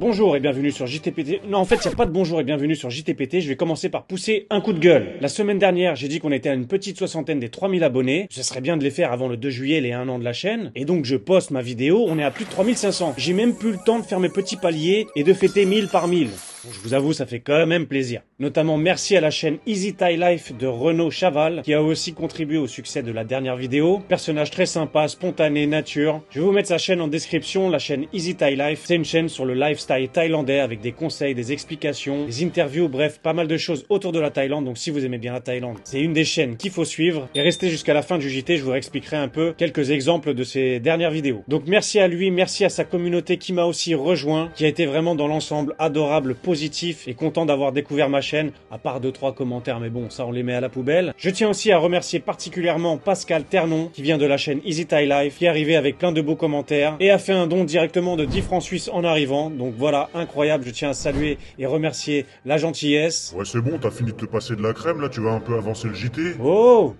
Bonjour et bienvenue sur JTPT. Non, en fait, il pas de bonjour et bienvenue sur JTPT. Je vais commencer par pousser un coup de gueule. La semaine dernière, j'ai dit qu'on était à une petite soixantaine des 3000 abonnés. Ce serait bien de les faire avant le 2 juillet, les 1 an de la chaîne. Et donc, je poste ma vidéo. On est à plus de 3500. J'ai même plus le temps de faire mes petits paliers et de fêter 1000 par 1000. Je vous avoue, ça fait quand même plaisir. Notamment merci à la chaîne Easy Thai Life de Renaud Chaval, qui a aussi contribué au succès de la dernière vidéo. Personnage très sympa, spontané, nature. Je vais vous mettre sa chaîne en description, la chaîne Easy Thai Life. C'est une chaîne sur le lifestyle thaïlandais avec des conseils, des explications, des interviews, bref, pas mal de choses autour de la Thaïlande. Donc si vous aimez bien la Thaïlande, c'est une des chaînes qu'il faut suivre. Et restez jusqu'à la fin du JT, je vous expliquerai un peu quelques exemples de ses dernières vidéos. Donc merci à lui, merci à sa communauté qui m'a aussi rejoint, qui a été vraiment dans l'ensemble adorable, positive et content d'avoir découvert ma chaîne, à part deux trois commentaires, mais bon, ça on les met à la poubelle. Je tiens aussi à remercier particulièrement Pascal Ternon, qui vient de la chaîne Easy Life, qui est arrivé avec plein de beaux commentaires et a fait un don directement de 10 francs suisses en arrivant. Donc voilà, incroyable, je tiens à saluer et remercier la gentillesse. Ouais, c'est bon, t'as fini de te passer de la crème, là, tu vas un peu avancer le JT. Oh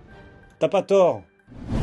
T'as pas tort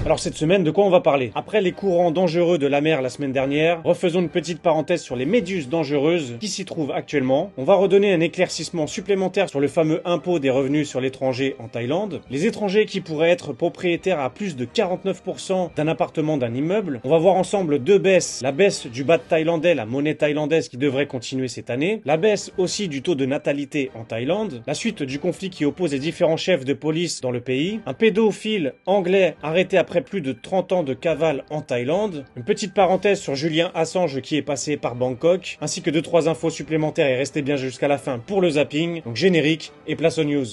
alors cette semaine, de quoi on va parler Après les courants dangereux de la mer la semaine dernière, refaisons une petite parenthèse sur les méduses dangereuses qui s'y trouvent actuellement. On va redonner un éclaircissement supplémentaire sur le fameux impôt des revenus sur l'étranger en Thaïlande. Les étrangers qui pourraient être propriétaires à plus de 49% d'un appartement d'un immeuble. On va voir ensemble deux baisses. La baisse du baht thaïlandais, la monnaie thaïlandaise qui devrait continuer cette année. La baisse aussi du taux de natalité en Thaïlande. La suite du conflit qui oppose les différents chefs de police dans le pays. Un pédophile anglais arrêté après plus de 30 ans de cavale en Thaïlande. Une petite parenthèse sur Julien Assange qui est passé par Bangkok, ainsi que 2-3 infos supplémentaires et restez bien jusqu'à la fin pour le zapping. Donc générique et place aux news.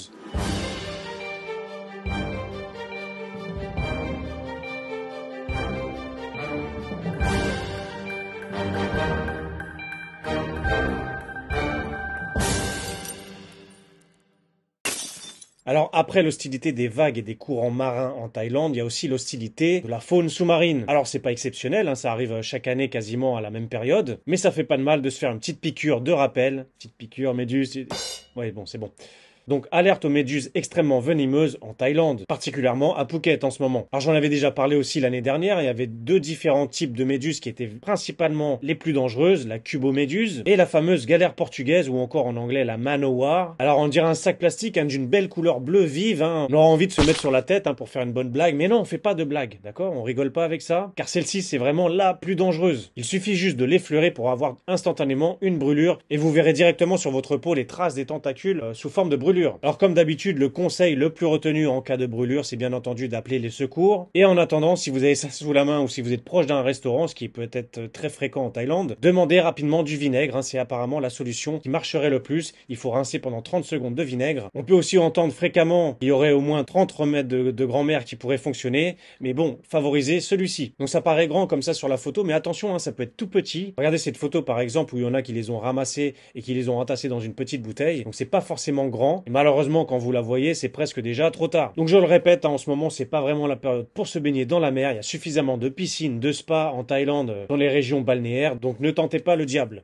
Alors après l'hostilité des vagues et des courants marins en Thaïlande, il y a aussi l'hostilité de la faune sous-marine. Alors c'est pas exceptionnel, hein, ça arrive chaque année quasiment à la même période, mais ça fait pas de mal de se faire une petite piqûre de rappel. Petite piqûre, méduse. Ouais bon, c'est bon. Donc alerte aux méduses extrêmement venimeuses en Thaïlande, particulièrement à Phuket en ce moment. Alors j'en avais déjà parlé aussi l'année dernière, il y avait deux différents types de méduses qui étaient principalement les plus dangereuses, la cubo-méduse et la fameuse galère portugaise ou encore en anglais la manowar. Alors on dirait un sac plastique hein, d'une belle couleur bleue vive, hein. on aura envie de se mettre sur la tête hein, pour faire une bonne blague, mais non on fait pas de blague, d'accord On rigole pas avec ça, car celle-ci c'est vraiment la plus dangereuse. Il suffit juste de l'effleurer pour avoir instantanément une brûlure et vous verrez directement sur votre peau les traces des tentacules euh, sous forme de brûlure alors comme d'habitude, le conseil le plus retenu en cas de brûlure, c'est bien entendu d'appeler les secours. Et en attendant, si vous avez ça sous la main ou si vous êtes proche d'un restaurant, ce qui peut être très fréquent en Thaïlande, demandez rapidement du vinaigre. Hein. c'est apparemment la solution qui marcherait le plus. Il faut rincer pendant 30 secondes de vinaigre. On peut aussi entendre fréquemment qu'il y aurait au moins 30 remèdes de, grand-mère qui pourraient fonctionner. Mais bon, favorisez celui-ci. Donc ça paraît grand comme ça sur la photo, mais attention, hein, ça peut être tout petit. Regardez cette photo par exemple où il y en a qui les ont ramassés et qui les ont entassés dans une petite bouteille. Donc c'est pas forcément grand malheureusement, quand vous la voyez, c'est presque déjà trop tard. Donc je le répète, hein, en ce moment, c'est pas vraiment la période pour se baigner dans la mer. Il y a suffisamment de piscines, de spas en Thaïlande, euh, dans les régions balnéaires. Donc ne tentez pas le diable.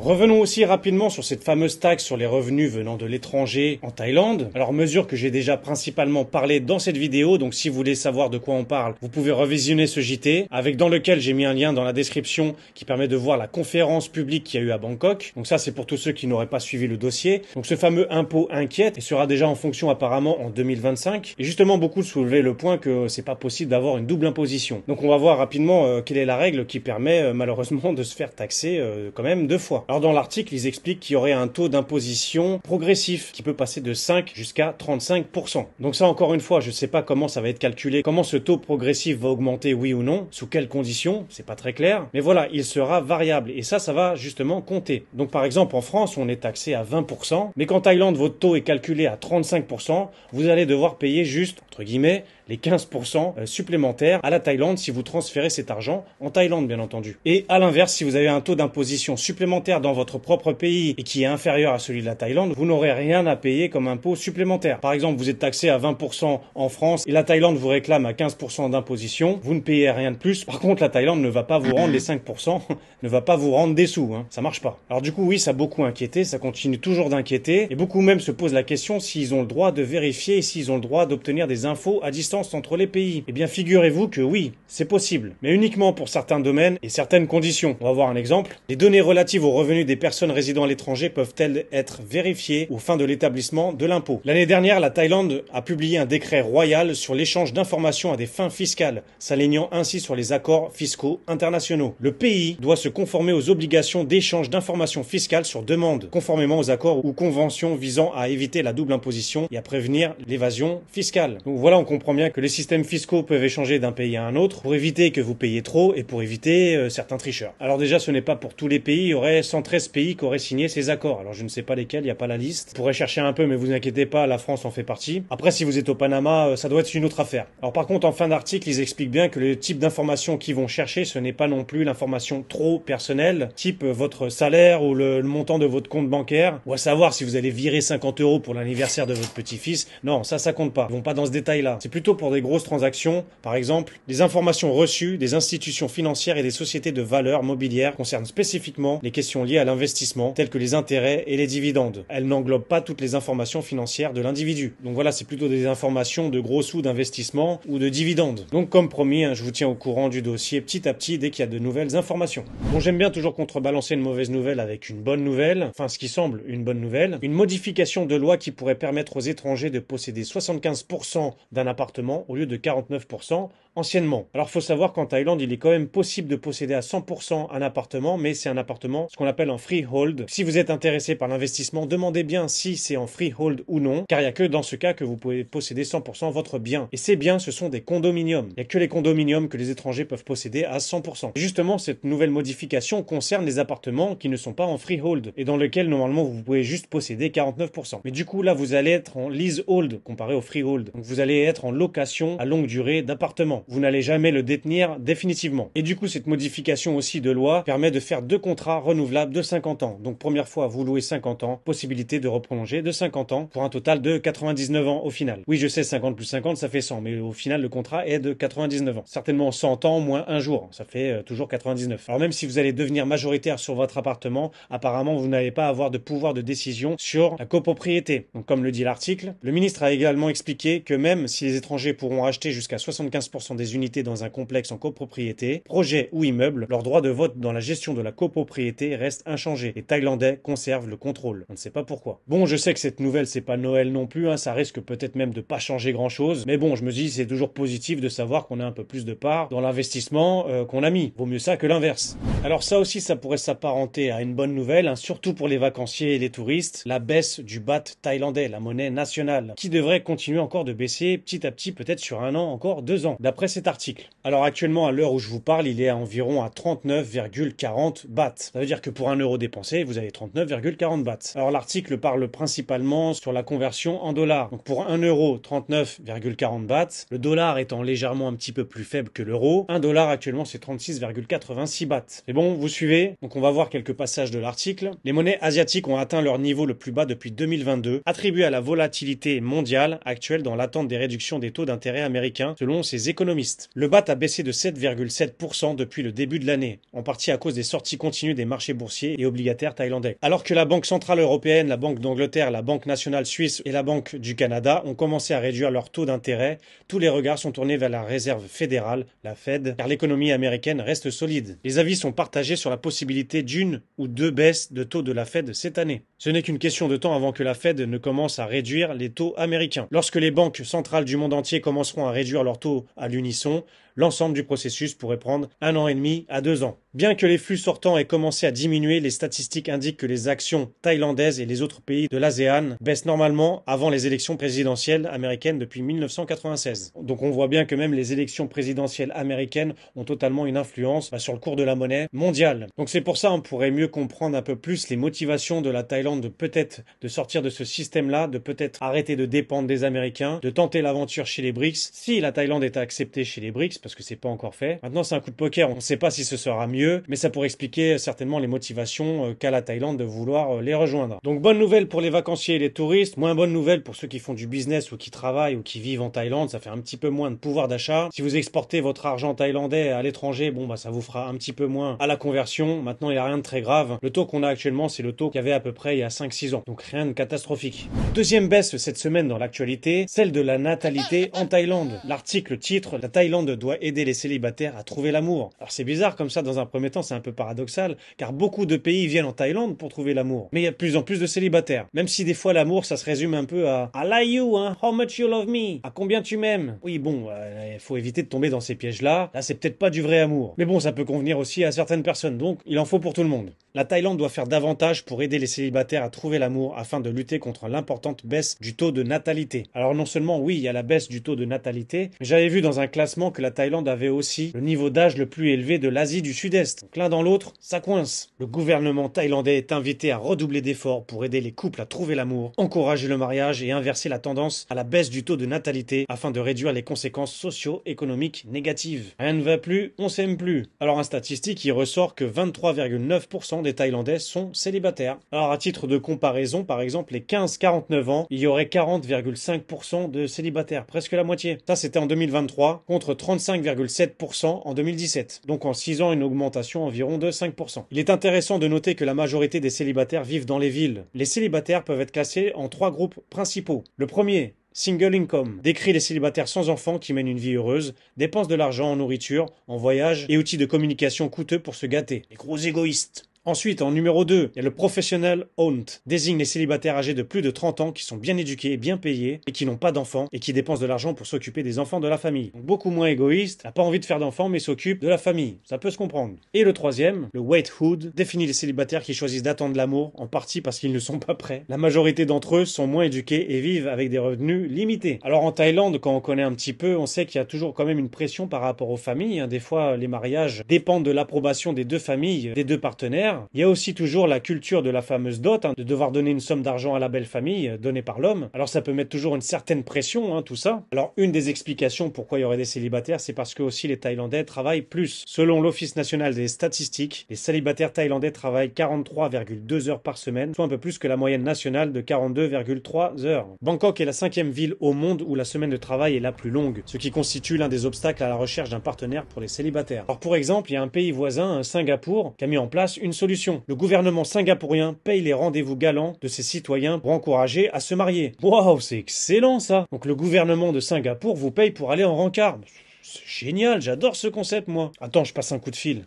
Revenons aussi rapidement sur cette fameuse taxe sur les revenus venant de l'étranger en Thaïlande. Alors mesure que j'ai déjà principalement parlé dans cette vidéo, donc si vous voulez savoir de quoi on parle, vous pouvez revisionner ce JT, avec dans lequel j'ai mis un lien dans la description qui permet de voir la conférence publique qu'il y a eu à Bangkok. Donc ça c'est pour tous ceux qui n'auraient pas suivi le dossier. Donc ce fameux impôt inquiète et sera déjà en fonction apparemment en 2025. Et justement beaucoup soulevaient le point que c'est pas possible d'avoir une double imposition. Donc on va voir rapidement euh, quelle est la règle qui permet euh, malheureusement de se faire taxer euh, quand même deux fois. Alors dans l'article, ils expliquent qu'il y aurait un taux d'imposition progressif qui peut passer de 5 jusqu'à 35%. Donc ça encore une fois, je ne sais pas comment ça va être calculé, comment ce taux progressif va augmenter oui ou non, sous quelles conditions, c'est pas très clair, mais voilà, il sera variable et ça ça va justement compter. Donc par exemple en France, on est taxé à 20%, mais qu'en Thaïlande votre taux est calculé à 35%, vous allez devoir payer juste entre guillemets les 15% euh, supplémentaires à la Thaïlande si vous transférez cet argent en Thaïlande, bien entendu. Et à l'inverse, si vous avez un taux d'imposition supplémentaire dans votre propre pays et qui est inférieur à celui de la Thaïlande, vous n'aurez rien à payer comme impôt supplémentaire. Par exemple, vous êtes taxé à 20% en France et la Thaïlande vous réclame à 15% d'imposition, vous ne payez rien de plus. Par contre, la Thaïlande ne va pas vous rendre les 5%, ne va pas vous rendre des sous, hein. ça marche pas. Alors du coup, oui, ça a beaucoup inquiété, ça continue toujours d'inquiéter et beaucoup même se posent la question s'ils ont le droit de vérifier et s'ils ont le droit d'obtenir des infos à distance entre les pays Eh bien figurez-vous que oui, c'est possible, mais uniquement pour certains domaines et certaines conditions. On va voir un exemple. Les données relatives aux revenus des personnes résidant à l'étranger peuvent-elles être vérifiées aux fins de l'établissement de l'impôt L'année dernière, la Thaïlande a publié un décret royal sur l'échange d'informations à des fins fiscales, s'alignant ainsi sur les accords fiscaux internationaux. Le pays doit se conformer aux obligations d'échange d'informations fiscales sur demande, conformément aux accords ou conventions visant à éviter la double imposition et à prévenir l'évasion fiscale. Donc voilà, on comprend bien que les systèmes fiscaux peuvent échanger d'un pays à un autre pour éviter que vous payiez trop et pour éviter euh, certains tricheurs. Alors déjà, ce n'est pas pour tous les pays, il y aurait 113 pays qui auraient signé ces accords. Alors je ne sais pas lesquels, il n'y a pas la liste. Vous pourrez chercher un peu, mais vous inquiétez pas, la France en fait partie. Après, si vous êtes au Panama, euh, ça doit être une autre affaire. Alors par contre, en fin d'article, ils expliquent bien que le type d'information qu'ils vont chercher, ce n'est pas non plus l'information trop personnelle, type euh, votre salaire ou le, montant de votre compte bancaire, ou à savoir si vous allez virer 50 euros pour l'anniversaire de votre petit-fils. Non, ça, ça compte pas. Ils vont pas dans ce détail-là. C'est plutôt pour des grosses transactions, par exemple, les informations reçues des institutions financières et des sociétés de valeur mobilière concernent spécifiquement les questions liées à l'investissement, telles que les intérêts et les dividendes. Elles n'englobent pas toutes les informations financières de l'individu. Donc voilà, c'est plutôt des informations de gros sous d'investissement ou de dividendes. Donc comme promis, hein, je vous tiens au courant du dossier petit à petit dès qu'il y a de nouvelles informations. Bon, j'aime bien toujours contrebalancer une mauvaise nouvelle avec une bonne nouvelle, enfin ce qui semble une bonne nouvelle, une modification de loi qui pourrait permettre aux étrangers de posséder 75% d'un appartement au lieu de 49%, anciennement. Alors faut savoir qu'en Thaïlande, il est quand même possible de posséder à 100% un appartement, mais c'est un appartement, ce qu'on appelle en freehold. Si vous êtes intéressé par l'investissement, demandez bien si c'est en freehold ou non, car il n'y a que dans ce cas que vous pouvez posséder 100% votre bien. Et ces biens, ce sont des condominiums. Il n'y a que les condominiums que les étrangers peuvent posséder à 100%. justement, cette nouvelle modification concerne les appartements qui ne sont pas en freehold, et dans lesquels normalement vous pouvez juste posséder 49%. Mais du coup, là, vous allez être en leasehold comparé au freehold. Donc vous allez être en location à longue durée d'appartements vous n'allez jamais le détenir définitivement. Et du coup, cette modification aussi de loi permet de faire deux contrats renouvelables de 50 ans. Donc première fois, vous louez 50 ans, possibilité de reprolonger de 50 ans pour un total de 99 ans au final. Oui, je sais, 50 plus 50, ça fait 100, mais au final, le contrat est de 99 ans. Certainement 100 ans moins un jour, ça fait euh, toujours 99. Alors même si vous allez devenir majoritaire sur votre appartement, apparemment, vous n'allez pas avoir de pouvoir de décision sur la copropriété. Donc comme le dit l'article, le ministre a également expliqué que même si les étrangers pourront acheter jusqu'à 75% des unités dans un complexe en copropriété, projet ou immeuble, leur droit de vote dans la gestion de la copropriété reste inchangé. et Thaïlandais conservent le contrôle. On ne sait pas pourquoi. Bon, je sais que cette nouvelle, c'est pas Noël non plus, hein, ça risque peut-être même de pas changer grand-chose, mais bon, je me dis, c'est toujours positif de savoir qu'on a un peu plus de part dans l'investissement euh, qu'on a mis. Vaut mieux ça que l'inverse. Alors ça aussi, ça pourrait s'apparenter à une bonne nouvelle, hein, surtout pour les vacanciers et les touristes, la baisse du bat thaïlandais, la monnaie nationale, qui devrait continuer encore de baisser petit à petit, peut-être sur un an, encore deux ans. D'après cet article. Alors actuellement, à l'heure où je vous parle, il est à environ à 39,40 bahts. Ça veut dire que pour un euro dépensé, vous avez 39,40 bahts. Alors l'article parle principalement sur la conversion en dollars. Donc pour un euro, 39,40 bahts. Le dollar étant légèrement un petit peu plus faible que l'euro, un dollar actuellement c'est 36,86 bahts. Mais bon, vous suivez Donc on va voir quelques passages de l'article. Les monnaies asiatiques ont atteint leur niveau le plus bas depuis 2022, attribué à la volatilité mondiale actuelle dans l'attente des réductions des taux d'intérêt américains selon ces économies le BAT a baissé de 7,7% depuis le début de l'année, en partie à cause des sorties continues des marchés boursiers et obligataires thaïlandais. Alors que la Banque centrale européenne, la Banque d'Angleterre, la Banque nationale suisse et la Banque du Canada ont commencé à réduire leurs taux d'intérêt, tous les regards sont tournés vers la Réserve fédérale, la Fed, car l'économie américaine reste solide. Les avis sont partagés sur la possibilité d'une ou deux baisses de taux de la Fed cette année. Ce n'est qu'une question de temps avant que la Fed ne commence à réduire les taux américains. Lorsque les banques centrales du monde entier commenceront à réduire leurs taux à unissons L'ensemble du processus pourrait prendre un an et demi à deux ans. Bien que les flux sortants aient commencé à diminuer, les statistiques indiquent que les actions thaïlandaises et les autres pays de l'ASEAN baissent normalement avant les élections présidentielles américaines depuis 1996. Donc on voit bien que même les élections présidentielles américaines ont totalement une influence bah, sur le cours de la monnaie mondiale. Donc c'est pour ça qu'on pourrait mieux comprendre un peu plus les motivations de la Thaïlande de peut-être de sortir de ce système-là, de peut-être arrêter de dépendre des Américains, de tenter l'aventure chez les BRICS, si la Thaïlande est acceptée chez les BRICS, parce que c'est pas encore fait. Maintenant, c'est un coup de poker. On ne sait pas si ce sera mieux, mais ça pourrait expliquer certainement les motivations euh, qu'a la Thaïlande de vouloir euh, les rejoindre. Donc, bonne nouvelle pour les vacanciers et les touristes. Moins bonne nouvelle pour ceux qui font du business ou qui travaillent ou qui vivent en Thaïlande. Ça fait un petit peu moins de pouvoir d'achat. Si vous exportez votre argent thaïlandais à l'étranger, bon, bah, ça vous fera un petit peu moins à la conversion. Maintenant, il n'y a rien de très grave. Le taux qu'on a actuellement, c'est le taux qu'il y avait à peu près il y a 5-6 ans. Donc, rien de catastrophique. Deuxième baisse cette semaine dans l'actualité, celle de la natalité en Thaïlande. L'article titre La Thaïlande doit aider les célibataires à trouver l'amour. Alors c'est bizarre comme ça, dans un premier temps, c'est un peu paradoxal, car beaucoup de pays viennent en Thaïlande pour trouver l'amour. Mais il y a de plus en plus de célibataires. Même si des fois l'amour, ça se résume un peu à I like you, hein, how much you love me, à combien tu m'aimes. Oui, bon, euh, il faut éviter de tomber dans ces pièges Là, Là c'est peut-être pas du vrai amour. Mais bon, ça peut convenir aussi à certaines personnes, donc il en faut pour tout le monde. La Thaïlande doit faire davantage pour aider les célibataires à trouver l'amour afin de lutter contre l'importante baisse du taux de natalité. Alors non seulement oui, il y a la baisse du taux de natalité, mais j'avais vu dans un classement que la Thaïlande avait aussi le niveau d'âge le plus élevé de l'Asie du Sud-Est. Donc l'un dans l'autre, ça coince. Le gouvernement thaïlandais est invité à redoubler d'efforts pour aider les couples à trouver l'amour, encourager le mariage et inverser la tendance à la baisse du taux de natalité afin de réduire les conséquences socio-économiques négatives. Rien ne va plus, on s'aime plus. Alors un statistique, il ressort que 23,9% des Thaïlandais sont célibataires. Alors à titre de comparaison, par exemple, les 15-49 ans, il y aurait 40,5% de célibataires, presque la moitié. Ça c'était en 2023 contre 35,7% en 2017. Donc en 6 ans, une augmentation environ de 5%. Il est intéressant de noter que la majorité des célibataires vivent dans les villes. Les célibataires peuvent être classés en trois groupes principaux. Le premier, Single income décrit les célibataires sans enfants qui mènent une vie heureuse, dépensent de l'argent en nourriture, en voyage et outils de communication coûteux pour se gâter. Les gros égoïstes. Ensuite, en numéro 2, il y a le professionnel owned. Désigne les célibataires âgés de plus de 30 ans qui sont bien éduqués, bien payés et qui n'ont pas d'enfants et qui dépensent de l'argent pour s'occuper des enfants de la famille. Donc beaucoup moins égoïste, n'a pas envie de faire d'enfants mais s'occupe de la famille. Ça peut se comprendre. Et le troisième, le waithood, définit les célibataires qui choisissent d'attendre l'amour, en partie parce qu'ils ne sont pas prêts. La majorité d'entre eux sont moins éduqués et vivent avec des revenus limités. Alors en Thaïlande, quand on connaît un petit peu, on sait qu'il y a toujours quand même une pression par rapport aux familles. Hein. Des fois, les mariages dépendent de l'approbation des deux familles, des deux partenaires il y a aussi toujours la culture de la fameuse dot, hein, de devoir donner une somme d'argent à la belle famille, euh, donnée par l'homme. Alors ça peut mettre toujours une certaine pression, hein, tout ça. Alors une des explications pourquoi il y aurait des célibataires, c'est parce que aussi les Thaïlandais travaillent plus. Selon l'Office national des statistiques, les célibataires thaïlandais travaillent 43,2 heures par semaine, soit un peu plus que la moyenne nationale de 42,3 heures. Bangkok est la cinquième ville au monde où la semaine de travail est la plus longue, ce qui constitue l'un des obstacles à la recherche d'un partenaire pour les célibataires. Alors pour exemple, il y a un pays voisin, Singapour, qui a mis en place une solution le gouvernement singapourien paye les rendez-vous galants de ses citoyens pour encourager à se marier. Waouh, c'est excellent ça Donc le gouvernement de Singapour vous paye pour aller en rencard. C'est génial, j'adore ce concept moi. Attends, je passe un coup de fil.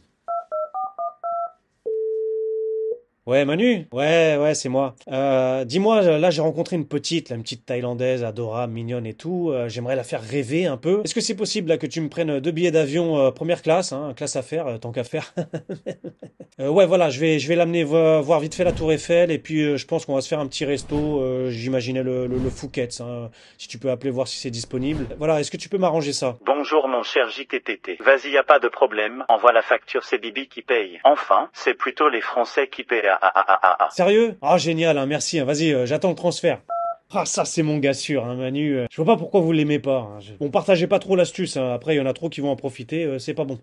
Ouais, Manu Ouais, ouais, c'est moi. Euh, dis-moi, là j'ai rencontré une petite, la petite Thaïlandaise adorable, mignonne et tout. Euh, j'aimerais la faire rêver un peu. Est-ce que c'est possible que tu me prennes deux billets d'avion euh, première classe, hein, classe à faire, tant qu'à faire Ouais, voilà, je vais, je vais l'amener voir vite fait la Tour Eiffel et puis je pense qu'on va se faire un petit resto. J'imaginais le, le, hein, si tu peux appeler voir si c'est disponible. Voilà, est-ce que tu peux m'arranger ça Bonjour mon cher JTTT. Vas-y, y a pas de problème. Envoie la facture, c'est Bibi qui paye. Enfin, c'est plutôt les Français qui paient ah, ah, ah, Sérieux Ah, génial, hein, merci. Hein. Vas-y, euh, j'attends le transfert. Ah ça c'est mon gars sûr, hein, Manu. Euh. je vois pas pourquoi vous l'aimez pas. On Bon partagez pas trop l'astuce, après il y en a trop qui vont en profiter, euh, c'est pas bon.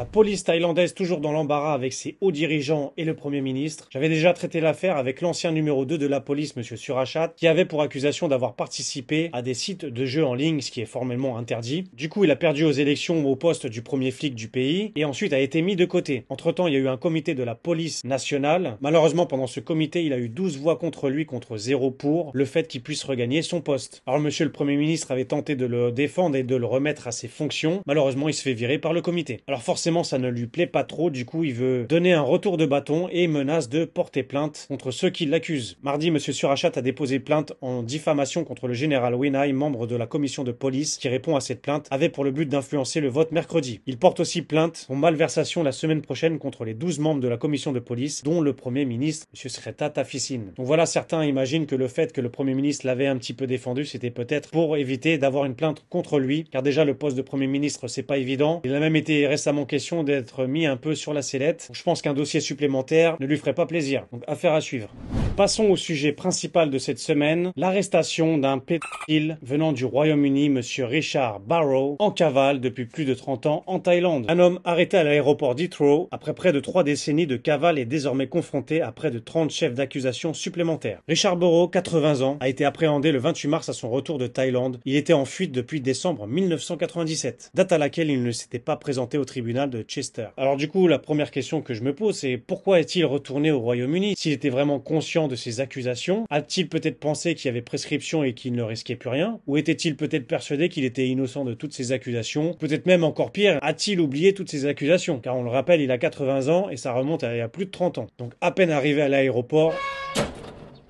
La police thaïlandaise toujours dans l'embarras avec ses hauts dirigeants et le Premier ministre. J'avais déjà traité l'affaire avec l'ancien numéro 2 de la police, monsieur Surachat, qui avait pour accusation d'avoir participé à des sites de jeux en ligne, ce qui est formellement interdit. Du coup, il a perdu aux élections au poste du premier flic du pays et ensuite a été mis de côté. Entre-temps, il y a eu un comité de la police nationale. Malheureusement, pendant ce comité, il a eu 12 voix contre lui contre 0 pour le fait qu'il puisse regagner son poste. Alors, monsieur le Premier ministre avait tenté de le défendre et de le remettre à ses fonctions. Malheureusement, il se fait virer par le comité. Alors, forcément, ça ne lui plaît pas trop, du coup il veut donner un retour de bâton et menace de porter plainte contre ceux qui l'accusent. Mardi, M. Surachat a déposé plainte en diffamation contre le général Winai, membre de la commission de police qui répond à cette plainte, avait pour le but d'influencer le vote mercredi. Il porte aussi plainte en malversation la semaine prochaine contre les 12 membres de la commission de police, dont le Premier ministre, M. Sreta Taficine. Donc voilà, certains imaginent que le fait que le Premier ministre l'avait un petit peu défendu, c'était peut-être pour éviter d'avoir une plainte contre lui, car déjà le poste de Premier ministre, c'est pas évident. Il a même été récemment question d'être mis un peu sur la sellette. Je pense qu'un dossier supplémentaire ne lui ferait pas plaisir. Donc affaire à suivre. Passons au sujet principal de cette semaine, l'arrestation d'un pédophile venant du Royaume-Uni, monsieur Richard Barrow, en cavale depuis plus de 30 ans en Thaïlande. Un homme arrêté à l'aéroport d'Heathrow après près de trois décennies de cavale est désormais confronté à près de 30 chefs d'accusation supplémentaires. Richard Barrow, 80 ans, a été appréhendé le 28 mars à son retour de Thaïlande. Il était en fuite depuis décembre 1997, date à laquelle il ne s'était pas présenté au tribunal de Chester. Alors du coup, la première question que je me pose, c'est pourquoi est-il retourné au Royaume-Uni S'il était vraiment conscient de ses accusations, a-t-il peut-être pensé qu'il y avait prescription et qu'il ne risquait plus rien Ou était-il peut-être persuadé qu'il était innocent de toutes ces accusations Peut-être même encore pire, a-t-il oublié toutes ces accusations Car on le rappelle, il a 80 ans et ça remonte à, à plus de 30 ans. Donc à peine arrivé à l'aéroport,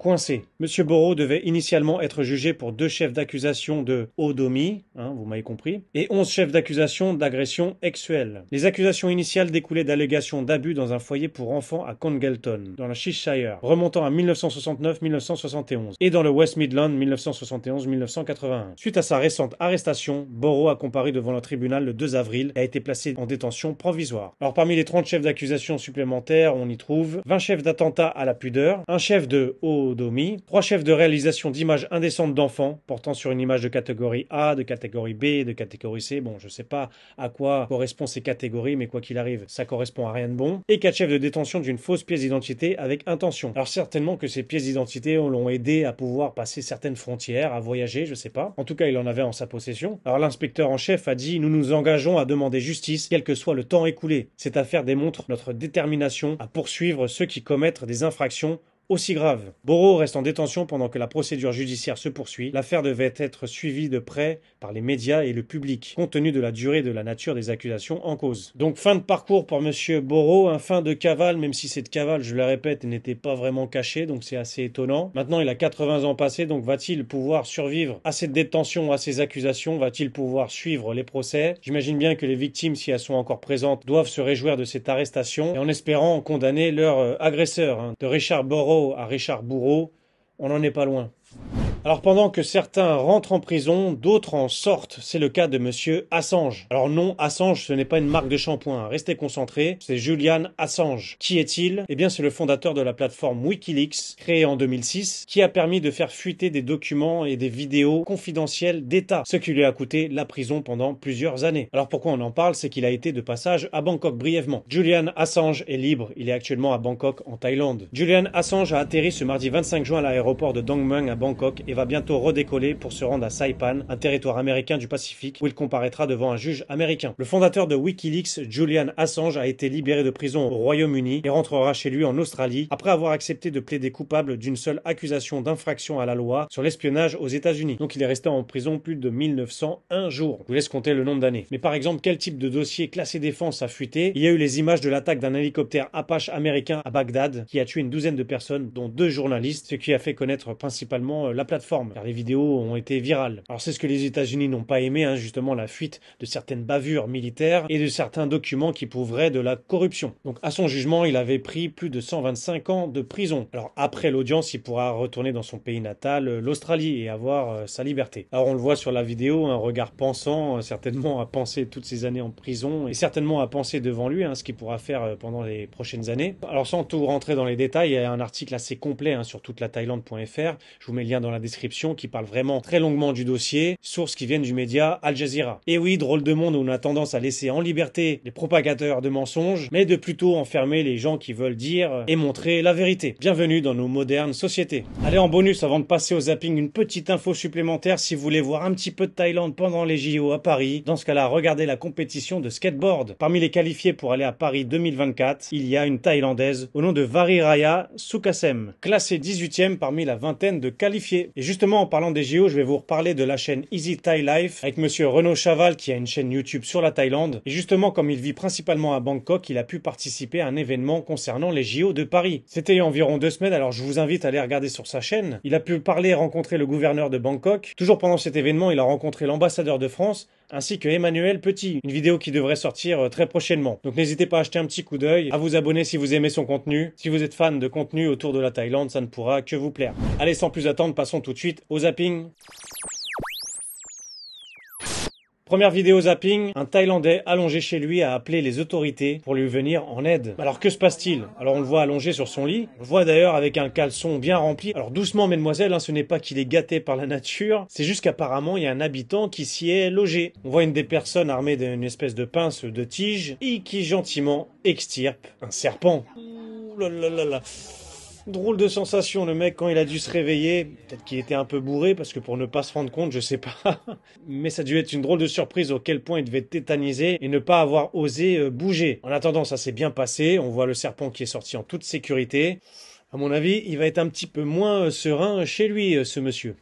coincé. Monsieur Borot devait initialement être jugé pour deux chefs d'accusation de odomie, hein, vous m'avez compris, et onze chefs d'accusation d'agression sexuelle. Les accusations initiales découlaient d'allégations d'abus dans un foyer pour enfants à Congleton, dans le Cheshire, remontant à 1969-1971, et dans le West Midland 1971-1981. Suite à sa récente arrestation, Borot a comparé devant le tribunal le 2 avril et a été placé en détention provisoire. Alors parmi les 30 chefs d'accusation supplémentaires, on y trouve 20 chefs d'attentat à la pudeur, un chef de haut 3 trois chefs de réalisation d'images indécentes d'enfants, portant sur une image de catégorie A, de catégorie B, de catégorie C. Bon, je ne sais pas à quoi correspondent ces catégories, mais quoi qu'il arrive, ça correspond à rien de bon. Et quatre chefs de détention d'une fausse pièce d'identité avec intention. Alors certainement que ces pièces d'identité l'ont aidé à pouvoir passer certaines frontières, à voyager, je sais pas. En tout cas, il en avait en sa possession. Alors l'inspecteur en chef a dit "Nous nous engageons à demander justice, quel que soit le temps écoulé. Cette affaire démontre notre détermination à poursuivre ceux qui commettent des infractions aussi grave. Borot reste en détention pendant que la procédure judiciaire se poursuit. L'affaire devait être suivie de près par les médias et le public, compte tenu de la durée et de la nature des accusations en cause. Donc fin de parcours pour Monsieur Borot, un fin de cavale, même si cette cavale, je le répète, n'était pas vraiment cachée, donc c'est assez étonnant. Maintenant, il a 80 ans passés, donc va-t-il pouvoir survivre à cette détention, à ces accusations Va-t-il pouvoir suivre les procès J'imagine bien que les victimes, si elles sont encore présentes, doivent se réjouir de cette arrestation, et en espérant condamner leur euh, agresseur, hein, de Richard Borot à Richard Bourreau, on n'en est pas loin. Alors pendant que certains rentrent en prison, d'autres en sortent. C'est le cas de monsieur Assange. Alors non, Assange, ce n'est pas une marque de shampoing. Restez concentrés, c'est Julian Assange. Qui est-il Eh bien, c'est le fondateur de la plateforme WikiLeaks, créée en 2006, qui a permis de faire fuiter des documents et des vidéos confidentielles d'État, ce qui lui a coûté la prison pendant plusieurs années. Alors pourquoi on en parle C'est qu'il a été de passage à Bangkok brièvement. Julian Assange est libre, il est actuellement à Bangkok en Thaïlande. Julian Assange a atterri ce mardi 25 juin à l'aéroport de Dongmeng à Bangkok et va bientôt redécoller pour se rendre à Saipan, un territoire américain du Pacifique, où il comparaîtra devant un juge américain. Le fondateur de Wikileaks, Julian Assange, a été libéré de prison au Royaume-Uni et rentrera chez lui en Australie après avoir accepté de plaider coupable d'une seule accusation d'infraction à la loi sur l'espionnage aux États-Unis. Donc il est resté en prison plus de 1901 jours. Je vous laisse compter le nombre d'années. Mais par exemple, quel type de dossier classé défense a fuité Il y a eu les images de l'attaque d'un hélicoptère Apache américain à Bagdad qui a tué une douzaine de personnes, dont deux journalistes, ce qui a fait connaître principalement euh, la plateforme forme car les vidéos ont été virales. Alors c'est ce que les États-Unis n'ont pas aimé, hein, justement la fuite de certaines bavures militaires et de certains documents qui prouveraient de la corruption. Donc à son jugement, il avait pris plus de 125 ans de prison. Alors après l'audience, il pourra retourner dans son pays natal, euh, l'Australie, et avoir euh, sa liberté. Alors on le voit sur la vidéo, un regard pensant, euh, certainement à penser toutes ces années en prison, et certainement à penser devant lui, hein, ce qu'il pourra faire pendant les prochaines années. Alors sans tout rentrer dans les détails, il y a un article assez complet hein, sur toute la Thaïlande.fr, je vous mets le lien dans la description description qui parle vraiment très longuement du dossier, sources qui viennent du média Al Jazeera. Et oui, drôle de monde où on a tendance à laisser en liberté les propagateurs de mensonges, mais de plutôt enfermer les gens qui veulent dire et montrer la vérité. Bienvenue dans nos modernes sociétés. Allez, en bonus, avant de passer au zapping, une petite info supplémentaire si vous voulez voir un petit peu de Thaïlande pendant les JO à Paris. Dans ce cas-là, regardez la compétition de skateboard. Parmi les qualifiés pour aller à Paris 2024, il y a une Thaïlandaise au nom de Variraya Sukasem, classée 18e parmi la vingtaine de qualifiés. Et justement, en parlant des JO, je vais vous reparler de la chaîne Easy Thai Life avec monsieur Renaud Chaval qui a une chaîne YouTube sur la Thaïlande. Et justement, comme il vit principalement à Bangkok, il a pu participer à un événement concernant les JO de Paris. C'était il y a environ deux semaines, alors je vous invite à aller regarder sur sa chaîne. Il a pu parler et rencontrer le gouverneur de Bangkok. Toujours pendant cet événement, il a rencontré l'ambassadeur de France ainsi que Emmanuel Petit, une vidéo qui devrait sortir euh, très prochainement. Donc n'hésitez pas à acheter un petit coup d'œil, à vous abonner si vous aimez son contenu. Si vous êtes fan de contenu autour de la Thaïlande, ça ne pourra que vous plaire. Allez, sans plus attendre, passons tout de suite au zapping. Première vidéo zapping, un Thaïlandais allongé chez lui a appelé les autorités pour lui venir en aide. Alors que se passe-t-il Alors on le voit allongé sur son lit, on le voit d'ailleurs avec un caleçon bien rempli. Alors doucement mademoiselle, hein, ce n'est pas qu'il est gâté par la nature, c'est juste qu'apparemment il y a un habitant qui s'y est logé. On voit une des personnes armée d'une espèce de pince de tige et qui gentiment extirpe un serpent. Ouh drôle de sensation, le mec, quand il a dû se réveiller, peut-être qu'il était un peu bourré, parce que pour ne pas se rendre compte, je sais pas. Mais ça a dû être une drôle de surprise auquel point il devait tétaniser et ne pas avoir osé euh, bouger. En attendant, ça s'est bien passé, on voit le serpent qui est sorti en toute sécurité. À mon avis, il va être un petit peu moins euh, serein chez lui, euh, ce monsieur.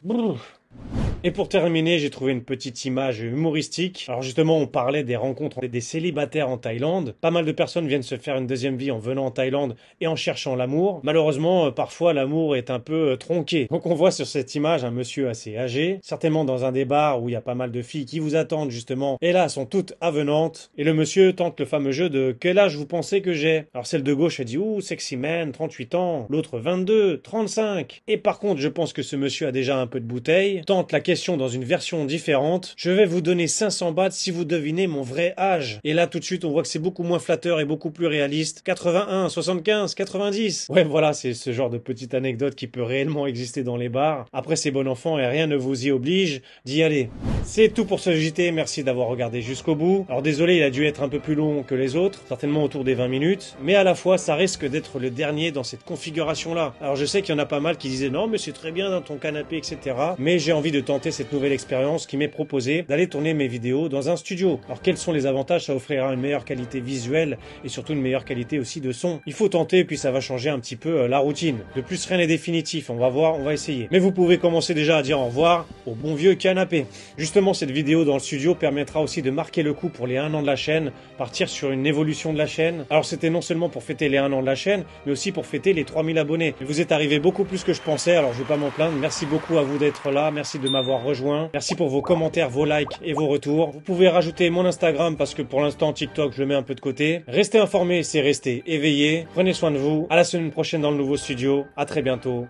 Et pour terminer, j'ai trouvé une petite image humoristique. Alors justement, on parlait des rencontres des célibataires en Thaïlande. Pas mal de personnes viennent se faire une deuxième vie en venant en Thaïlande et en cherchant l'amour. Malheureusement, euh, parfois l'amour est un peu euh, tronqué. Donc on voit sur cette image un monsieur assez âgé, certainement dans un des bars où il y a pas mal de filles qui vous attendent justement. Et là, sont toutes avenantes. Et le monsieur tente le fameux jeu de quel âge vous pensez que j'ai Alors celle de gauche a dit ouh sexy man, 38 ans. L'autre 22, 35. Et par contre, je pense que ce monsieur a déjà un peu de bouteille. Tente la question dans une version différente. Je vais vous donner 500 bahts si vous devinez mon vrai âge. Et là, tout de suite, on voit que c'est beaucoup moins flatteur et beaucoup plus réaliste. 81, 75, 90. Ouais, voilà, c'est ce genre de petite anecdote qui peut réellement exister dans les bars. Après, c'est bon enfant et rien ne vous y oblige d'y aller. C'est tout pour ce JT. Merci d'avoir regardé jusqu'au bout. Alors désolé, il a dû être un peu plus long que les autres, certainement autour des 20 minutes. Mais à la fois, ça risque d'être le dernier dans cette configuration-là. Alors je sais qu'il y en a pas mal qui disaient non, mais c'est très bien dans ton canapé, etc. Mais j'ai envie de t'en cette nouvelle expérience qui m'est proposée d'aller tourner mes vidéos dans un studio. Alors quels sont les avantages Ça offrira une meilleure qualité visuelle et surtout une meilleure qualité aussi de son. Il faut tenter puis ça va changer un petit peu euh, la routine. De plus, rien n'est définitif. On va voir, on va essayer. Mais vous pouvez commencer déjà à dire au revoir au bon vieux canapé. Justement, cette vidéo dans le studio permettra aussi de marquer le coup pour les 1 an de la chaîne, partir sur une évolution de la chaîne. Alors c'était non seulement pour fêter les 1 an de la chaîne, mais aussi pour fêter les 3000 abonnés. Vous êtes arrivé beaucoup plus que je pensais, alors je vais pas m'en plaindre. Merci beaucoup à vous d'être là. Merci de m'avoir rejoint. Merci pour vos commentaires, vos likes et vos retours. Vous pouvez rajouter mon Instagram parce que pour l'instant TikTok je le mets un peu de côté. Restez informés, c'est rester éveillé. Prenez soin de vous. À la semaine prochaine dans le nouveau studio. À très bientôt.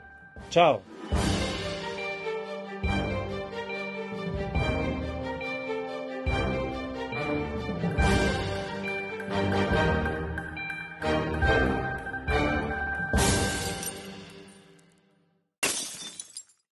Ciao